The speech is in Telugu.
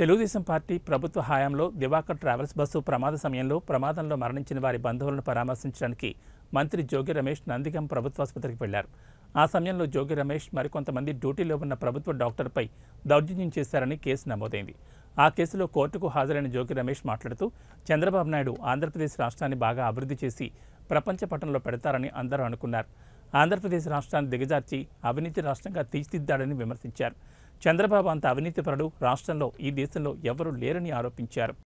తెలుగుదేశం పార్టీ ప్రభుత్వ హయాంలో దివాకర్ ట్రావెల్స్ బస్సు ప్రమాద సమయంలో ప్రమాదంలో మరణించిన వారి బంధువులను పరామర్శించడానికి మంత్రి జోగి రమేష్ నందిగం ప్రభుత్వాసుపత్రికి వెళ్లారు ఆ సమయంలో జోగి రమేష్ మరికొంతమంది డ్యూటీలో ఉన్న ప్రభుత్వ డాక్టర్పై దౌర్జన్యం చేశారని కేసు నమోదైంది ఆ కేసులో కోర్టుకు హాజరైన జోగి రమేష్ మాట్లాడుతూ చంద్రబాబు నాయుడు ఆంధ్రప్రదేశ్ రాష్ట్రాన్ని బాగా అభివృద్ధి చేసి ప్రపంచ పటంలో పెడతారని అందరూ అనుకున్నారు ఆంధ్రప్రదేశ్ రాష్ట్రాన్ని దిగజార్చి అవినీతి రాష్ట్రంగా తీర్చిదిద్దాడని విమర్శించారు చంద్రబాబు అంత అవినీతిపరుడు రాష్ట్రంలో ఈ దేశంలో ఎవరూ లేరని ఆరోపించారు